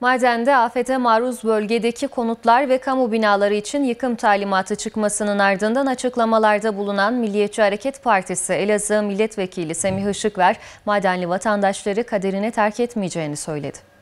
Maden'de afete maruz bölgedeki konutlar ve kamu binaları için yıkım talimatı çıkmasının ardından açıklamalarda bulunan Milliyetçi Hareket Partisi Elazığ Milletvekili Semih Işıkver, madenli vatandaşları kaderine terk etmeyeceğini söyledi.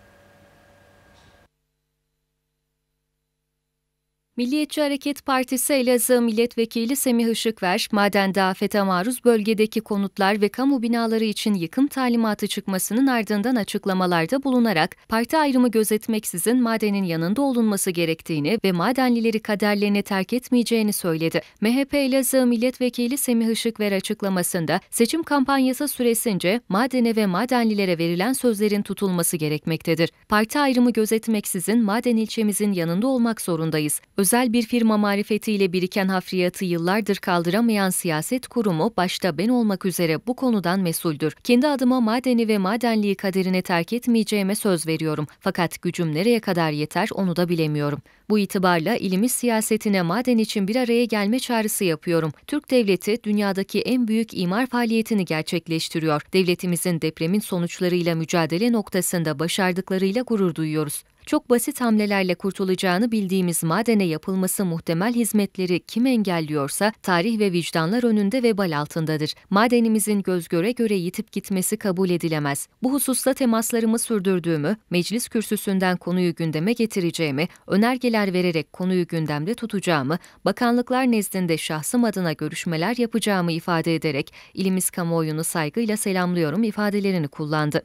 Milliyetçi Hareket Partisi Elazığ Milletvekili Semih Işıkver, madende afete maruz bölgedeki konutlar ve kamu binaları için yıkım talimatı çıkmasının ardından açıklamalarda bulunarak, parti ayrımı gözetmeksizin madenin yanında olunması gerektiğini ve madenlileri kaderlerine terk etmeyeceğini söyledi. MHP Elazığ Milletvekili Semih Işıkver açıklamasında, seçim kampanyası süresince madene ve madenlilere verilen sözlerin tutulması gerekmektedir. Parti ayrımı gözetmeksizin maden ilçemizin yanında olmak zorundayız özel bir firma marifetiyle biriken hafriyatı yıllardır kaldıramayan siyaset kurumu başta ben olmak üzere bu konudan mesuldür. Kendi adıma madeni ve madenliği kaderine terk etmeyeceğime söz veriyorum. Fakat gücüm nereye kadar yeter onu da bilemiyorum. Bu itibarla ilimiz siyasetine maden için bir araya gelme çağrısı yapıyorum. Türk devleti dünyadaki en büyük imar faaliyetini gerçekleştiriyor. Devletimizin depremin sonuçlarıyla mücadele noktasında başardıklarıyla gurur duyuyoruz çok basit hamlelerle kurtulacağını bildiğimiz madene yapılması muhtemel hizmetleri kim engelliyorsa tarih ve vicdanlar önünde vebal altındadır. Madenimizin göz göre göre yitip gitmesi kabul edilemez. Bu hususta temaslarımı sürdürdüğümü, meclis kürsüsünden konuyu gündeme getireceğimi, önergeler vererek konuyu gündemde tutacağımı, bakanlıklar nezdinde şahsım adına görüşmeler yapacağımı ifade ederek ilimiz kamuoyunu saygıyla selamlıyorum ifadelerini kullandı.